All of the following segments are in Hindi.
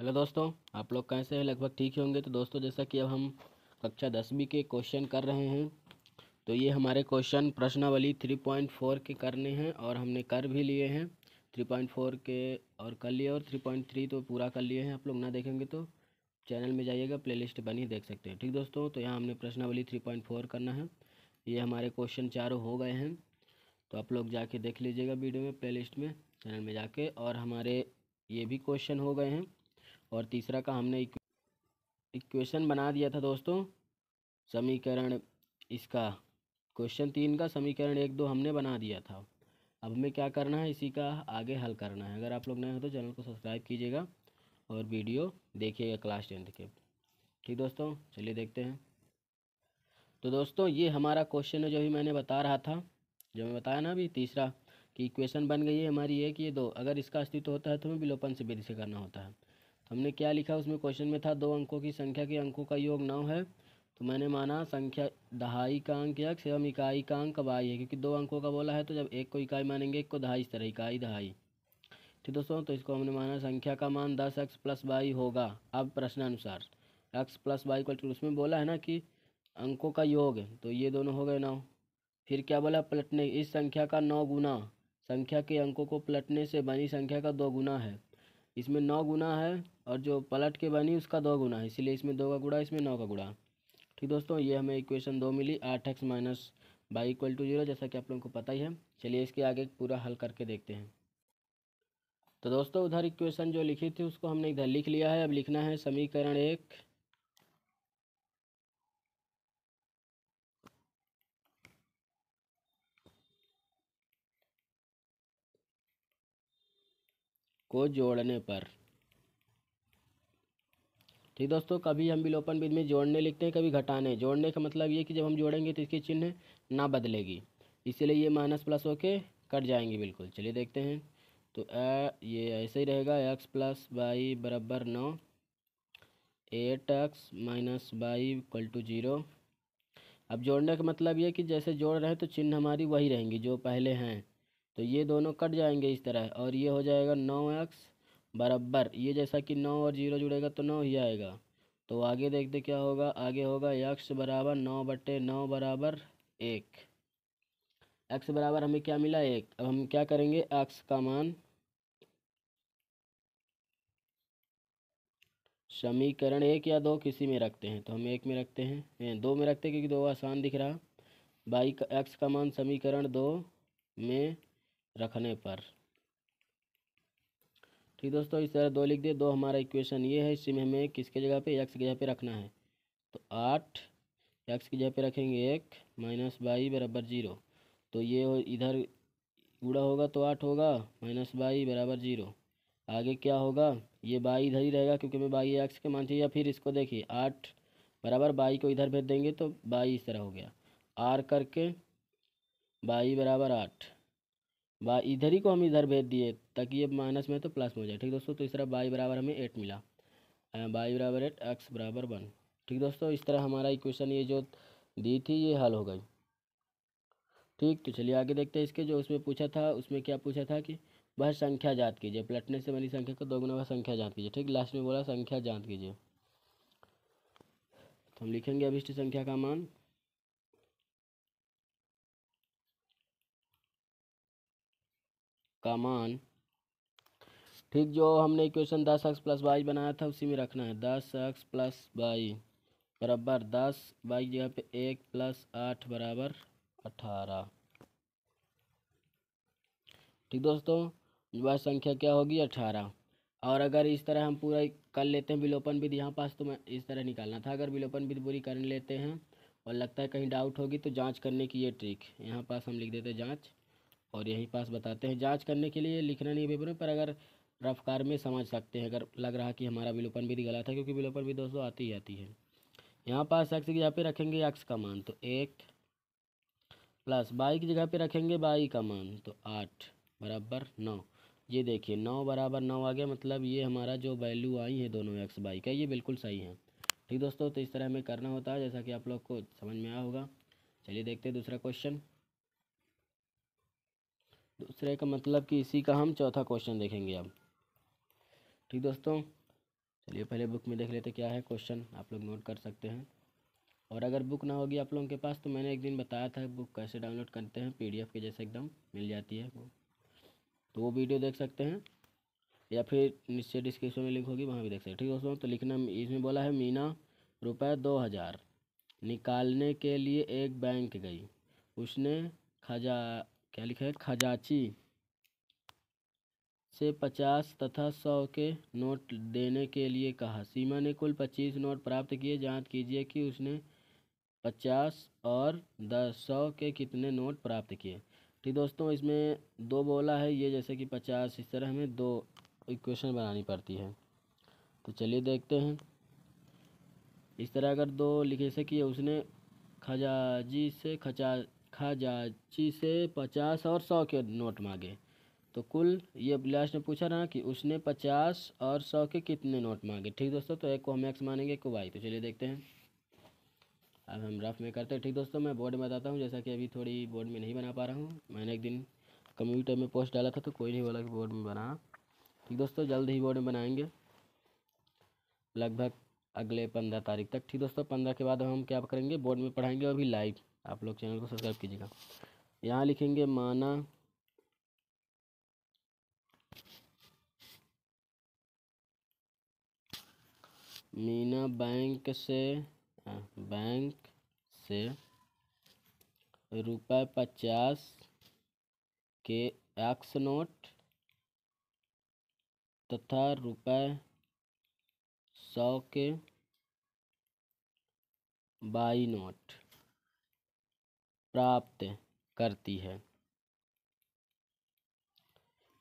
हेलो दोस्तों आप लोग कैसे हैं लगभग ठीक ही होंगे तो दोस्तों जैसा कि अब हम कक्षा दसवीं के क्वेश्चन कर रहे हैं तो ये हमारे क्वेश्चन प्रश्नावली थ्री पॉइंट फोर के करने हैं और हमने कर भी लिए हैं थ्री पॉइंट फोर के और कर लिए और थ्री पॉइंट थ्री तो पूरा कर लिए हैं आप लोग ना देखेंगे तो चैनल में जाइएगा प्लेलिस्ट बनी देख सकते हैं ठीक दोस्तों तो यहाँ हमने प्रश्नावली थ्री पॉइंट फोर करना है ये हमारे क्वेश्चन चारों हो गए हैं तो आप लोग जाके देख लीजिएगा वीडियो में लिस्ट में चैनल में जाके और हमारे ये भी क्वेश्चन हो गए हैं और तीसरा का हमने इक्वेशन बना दिया था दोस्तों समीकरण इसका क्वेश्चन तीन का समीकरण एक दो हमने बना दिया था अब हमें क्या करना है इसी का आगे हल करना है अगर आप लोग नए हो तो चैनल को सब्सक्राइब कीजिएगा और वीडियो देखिएगा क्लास टेंथ के ठीक दोस्तों चलिए देखते हैं तो दोस्तों ये हमारा क्वेश्चन है जो भी मैंने बता रहा था जो मैं बताया ना अभी तीसरा कि इक्वेशन बन गई है हमारी एक ये दो अगर इसका अस्तित्व होता है तो हमें विलोपन से विधि से करना होता है हमने क्या लिखा उसमें क्वेश्चन में था दो अंकों की संख्या के अंकों का योग नौ है तो मैंने माना संख्या दहाई का अंक यक्ष एवं इकाई का अंक बाई है क्योंकि दो अंकों का बोला है तो जब एक को इकाई मानेंगे एक को दहाई इस तरह इकाई दहाई ठीक दोस्तों तो इसको हमने माना संख्या का मान दस एक्स प्लस बाई होगा अब प्रश्नानुसार एक्स प्लस वाई इक्वल उसमें बोला है ना कि अंकों का योग तो ये दोनों हो गए नौ फिर क्या बोला पलटने इस संख्या का नौ गुना संख्या के अंकों को पलटने से बनी संख्या का दो गुना है इसमें नौ गुना है और जो पलट के बनी उसका दो गुना है इसीलिए इसमें दो का गुड़ा इसमें नौ का गुड़ा ठीक दोस्तों ये हमें इक्वेशन दो मिली आठ x minus y equal to zero जैसा कि आप लोगों को पता ही है चलिए इसके आगे पूरा हल करके देखते हैं तो दोस्तों उधर इक्वेशन जो लिखी थी उसको हमने इधर लिख लिया है अब लिखना है समीकरण एक को जोड़ने पर ठीक दोस्तों कभी हम विलोपन विधि में जोड़ने लिखते हैं कभी घटाने जोड़ने का मतलब ये कि जब हम जोड़ेंगे तो इसकी चिन्ह ना बदलेगी इसीलिए ये माइनस प्लस होके कट जाएंगे बिल्कुल चलिए देखते हैं तो ए, ये ऐसे ही रहेगा एक्स प्लस वाई बराबर नौ eight x minus y equal to zero अब जोड़ने का मतलब ये कि जैसे जोड़ रहे हैं तो चिन्ह हमारी वही रहेंगी जो पहले हैं तो ये दोनों कट जाएंगे इस तरह और ये हो जाएगा नौ एक्स बराबर ये जैसा कि नौ और जीरो जुड़ेगा तो नौ ही आएगा तो आगे देखते क्या होगा आगे होगा एक्स बराबर नौ बटे नौ बराबर एक एक्स बराबर हमें क्या मिला एक अब हम क्या करेंगे एक्स का मान समीकरण एक या दो किसी में रखते हैं तो हम एक में रखते हैं दो में रखते हैं क्योंकि दो आसान दिख रहा बाई एक्स का मान समीकरण दो में रखने पर ठीक दोस्तों इस तरह दो लिख दे दो हमारा इक्वेशन ये है इसमें हमें किसके जगह पे एक्स की जगह पे रखना है तो आठ एक्स की जगह पे रखेंगे एक माइनस बाई बराबर जीरो तो ये इधर गुड़ा होगा तो आठ होगा माइनस बाई बराबर जीरो आगे क्या होगा ये बाई इधर ही रहेगा क्योंकि मैं बाई एक्स के मानती या फिर इसको देखिए आठ बराबर बाई को इधर भेज देंगे तो बाई इस तरह हो गया आर करके बाई बराबर आठ बा इधर ही को हम इधर भेज दिए ताकि ये माइनस में तो प्लस में हो जाए ठीक दोस्तों तो इस तरह बाई बराबर हमें एट मिला बाई बराबर एट एक्स बराबर वन ठीक दोस्तों इस तरह हमारा इक्वेशन ये जो दी थी ये हल हो गई ठीक तो चलिए आगे देखते हैं इसके जो उसमें पूछा था उसमें क्या पूछा था कि वह संख्या जात कीजिए पलटने से बनी संख्या को दोगुना वह संख्या जाँच कीजिए ठीक लास्ट में बोला संख्या जाँच कीजिए तो हम लिखेंगे अभिष्ट संख्या का मान का मान ठीक जो हमने इक्वेशन दस एक्स प्लस वाई बनाया था उसी में रखना है दस एक्स प्लस वाई बराबर दस वाई जगह पे एक प्लस आठ बराबर अठारह ठीक दोस्तों वह संख्या क्या होगी अठारह और अगर इस तरह हम पूरा कर लेते हैं विलोपन विधि यहाँ पास तो मैं इस तरह निकालना था अगर विलोपन विधि पूरी कर लेते हैं और लगता है कहीं डाउट होगी तो जांच करने की ये ट्रिक यहाँ पास हम लिख देते हैं जाँच और यही पास बताते हैं जांच करने के लिए लिखना नहीं पेपर पर अगर रफ्तार में समझ सकते हैं अगर लग रहा कि हमारा विलोपन विधि गलत है क्योंकि विलोपन विधि दोस्तों आती ही आती है यहाँ पास एक्स की जगह पे रखेंगे एक्स का मान तो एक प्लस बाई की जगह पे रखेंगे बाई का मान तो आठ बराबर नौ ये देखिए नौ बराबर नौ आ गया मतलब ये हमारा जो वैल्यू आई है दोनों एक्स बाई का ये बिल्कुल सही है ठीक दोस्तों तो इस तरह हमें करना होता है जैसा कि आप लोग को समझ में आया होगा चलिए देखते हैं दूसरा क्वेश्चन दूसरे का मतलब कि इसी का हम चौथा क्वेश्चन देखेंगे अब ठीक दोस्तों चलिए पहले बुक में देख लेते क्या है क्वेश्चन आप लोग नोट कर सकते हैं और अगर बुक ना होगी आप लोगों के पास तो मैंने एक दिन बताया था बुक कैसे डाउनलोड करते हैं पीडीएफ के जैसे एकदम मिल जाती है वो तो वो वीडियो देख सकते हैं या फिर नीचे डिस्क्रिप्शन में लिंक होगी वहाँ भी देख सकते हैं ठीक दोस्तों तो लिखना इसमें बोला है मीना रुपये दो हज़ार निकालने के लिए एक बैंक गई उसने खजा क्या लिखा है खजाची से पचास तथा सौ के नोट देने के लिए कहा सीमा ने कुल पच्चीस नोट प्राप्त किए जांच कीजिए कि उसने पचास और दस सौ के कितने नोट प्राप्त किए ठीक दोस्तों इसमें दो बोला है ये जैसे कि पचास इस तरह हमें दो इक्वेशन बनानी पड़ती है तो चलिए देखते हैं इस तरह अगर दो लिखे से कि उसने खजाजी से खचा खाजाची से पचास और सौ के नोट मांगे तो कुल ये लास्ट ने पूछा ना कि उसने पचास और सौ के कितने नोट मांगे ठीक दोस्तों तो एक को हम एक्स मानेंगे एक को वाई तो चलिए देखते हैं अब हम रफ में करते हैं ठीक दोस्तों मैं बोर्ड में बताता हूँ जैसा कि अभी थोड़ी बोर्ड में नहीं बना पा रहा हूँ मैंने एक दिन कंप्यूटर में पोस्ट डाला था तो कोई नहीं बोला कि बोर्ड में बना ठीक दोस्तों जल्द ही बोर्ड में बनाएंगे लगभग अगले पंद्रह तारीख तक ठीक दोस्तों पंद्रह के बाद हम क्या करेंगे बोर्ड में पढ़ाएंगे और लाइव आप लोग चैनल को सब्सक्राइब कीजिएगा यहाँ लिखेंगे माना मीना बैंक से हाँ, बैंक से रुपये पचास के एक्स नोट तथा रुपये सौ के बाई नोट प्राप्त करती है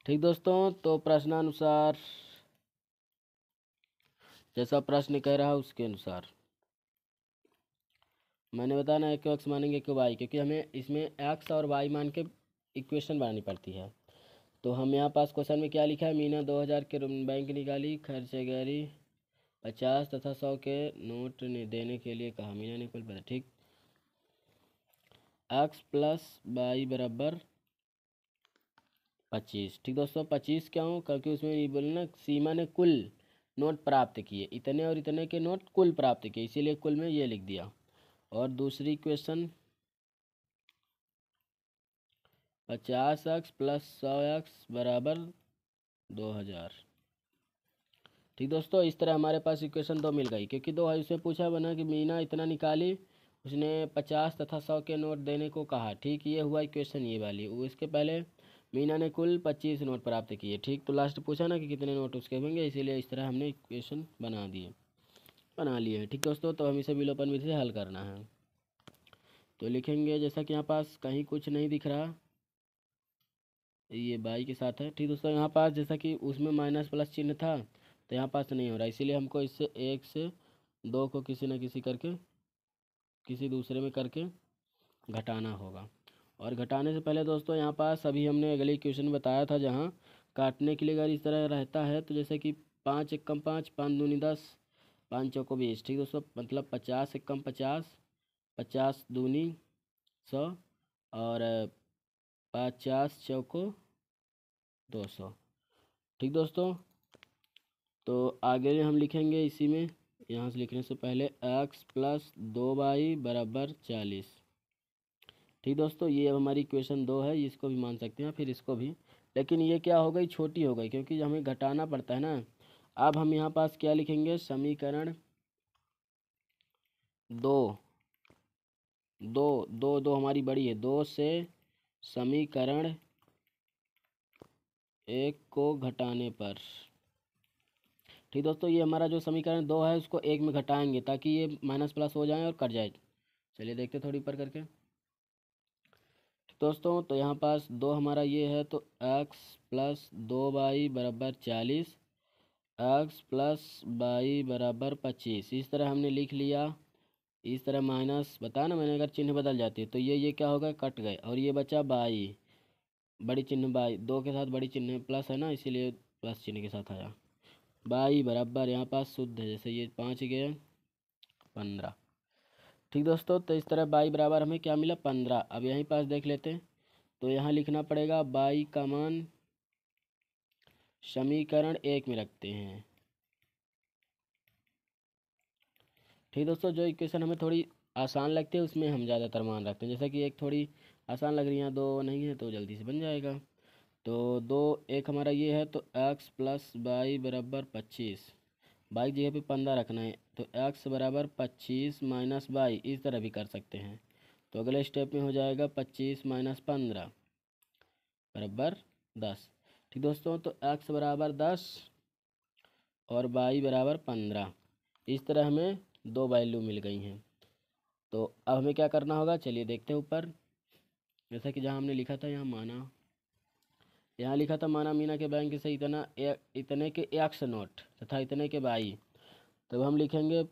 ठीक दोस्तों तो प्रश्नानुसार जैसा प्रश्न कह रहा है उसके अनुसार मैंने बताना है एक्स मानेंगे क्यों वाई क्योंकि हमें इसमें एक्स और वाई मान के इक्वेशन बनानी पड़ती है तो हम यहाँ पास क्वेश्चन में क्या लिखा है मीना दो हज़ार के बैंक निकाली खर्च गरी पचास तथा सौ के नोट ने देने के लिए कहा मीना ने कुल पता ठीक एक्स प्लस बाई बराबर पच्चीस ठीक दोस्तों पच्चीस क्या हूँ क्योंकि उसमें ये बोलना सीमा ने कुल नोट प्राप्त किए इतने और इतने के नोट कुल प्राप्त किए इसीलिए कुल में ये लिख दिया और दूसरी क्वेश्चन पचास एक्स प्लस सौ एक्स बराबर दो हज़ार ठीक दोस्तों इस तरह हमारे पास इक्वेशन दो मिल गई क्योंकि दो है से पूछा बना कि मीना इतना निकाली उसने पचास तथा सौ के नोट देने को कहा ठीक ये हुआ क्वेश्चन ये वाली उसके पहले मीना ने कुल पच्चीस नोट प्राप्त किए ठीक तो लास्ट पूछा ना कि कितने नोट उसके होंगे इसीलिए इस तरह हमने क्वेश्चन बना दिए बना लिए ठीक दोस्तों तो हम इसे विलोपन विधि से हल करना है तो लिखेंगे जैसा कि यहाँ पास कहीं कुछ नहीं दिख रहा ये बाई के साथ है ठीक दोस्तों यहाँ पास जैसा कि उसमें माइनस प्लस चिन्ह था तो यहाँ पास नहीं हो रहा इसीलिए हमको इससे एक से दो को किसी न किसी करके किसी दूसरे में करके घटाना होगा और घटाने से पहले दोस्तों यहाँ पास अभी हमने अगले क्वेश्चन बताया था जहाँ काटने के लिए अगर इस तरह रहता है तो जैसे कि पाँच एक कम पाँच पाँच दूनी दस पाँच चौको बीस ठीक दोस्तों मतलब पचास एक कम पचास पचास दूनी सौ और पचास चौको दो सौ ठीक दोस्तों तो आगे हम लिखेंगे इसी में यहाँ से लिखने से पहले एक्स प्लस दो बाई बराबर चालीस ठीक दोस्तों ये अब हमारी इक्वेशन दो है इसको भी मान सकते हैं फिर इसको भी लेकिन ये क्या हो गई छोटी हो गई क्योंकि हमें घटाना पड़ता है ना अब हम यहाँ पास क्या लिखेंगे समीकरण दो दो दो दो हमारी बड़ी है दो से समीकरण एक को घटाने पर ठीक दोस्तों ये हमारा जो समीकरण दो है उसको एक में घटाएंगे ताकि ये माइनस प्लस हो जाए और कट जाए चलिए देखते थोड़ी पर करके दोस्तों तो यहाँ पास दो हमारा ये है तो एक्स प्लस दो बाई बराबर चालीस एक्स प्लस बाई बराबर पच्चीस इस तरह हमने लिख लिया इस तरह माइनस बताया ना मैंने अगर चिन्ह बदल जाती है तो ये ये क्या होगा कट गए और ये बचा बाई बड़ी चिन्ह बाई दो के साथ बड़ी चिन्ह प्लस है ना इसीलिए प्लस चिन्ह के साथ आया बाई बराबर यहाँ पास शुद्ध है जैसे ये पाँच गया पंद्रह ठीक दोस्तों तो इस तरह बाई बराबर हमें क्या मिला पंद्रह अब यहीं पास देख लेते हैं तो यहाँ लिखना पड़ेगा बाई का मान समीकरण एक में रखते हैं ठीक दोस्तों जो इक्वेशन हमें थोड़ी आसान लगती है उसमें हम ज़्यादातर मान रखते हैं जैसा कि एक थोड़ी आसान लग रही है दो नहीं है तो जल्दी से बन जाएगा तो दो एक हमारा ये है तो एक्स प्लस बाई बराबर पच्चीस बाई जगह पे पंद्रह रखना है तो एक्स बराबर पच्चीस माइनस बाई इस तरह भी कर सकते हैं तो अगले स्टेप में हो जाएगा पच्चीस माइनस पंद्रह बराबर दस ठीक दोस्तों तो एक्स बराबर दस और बाई बराबर पंद्रह इस तरह हमें दो वैल्यू मिल गई हैं तो अब हमें क्या करना होगा चलिए देखते हैं ऊपर जैसा कि जहाँ हमने लिखा था यहाँ माना यहाँ लिखा था माना मीना के बैंक से इतना ए, इतने के एक्स नोट तथा इतने के बाई तब हम लिखेंगे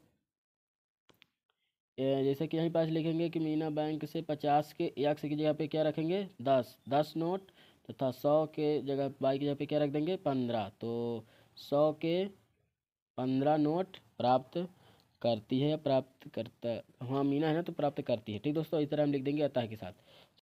जैसे कि यहीं पास लिखेंगे कि मीना बैंक से पचास के एक्स की जगह पे क्या रखेंगे दस दस नोट तथा सौ के जगह बाई की जगह पे क्या रख देंगे पंद्रह तो सौ के पंद्रह नोट प्राप्त करती है प्राप्त करता हाँ मीना है ना तो प्राप्त करती है ठीक दोस्तों इस तरह हम लिख देंगे अतः के साथ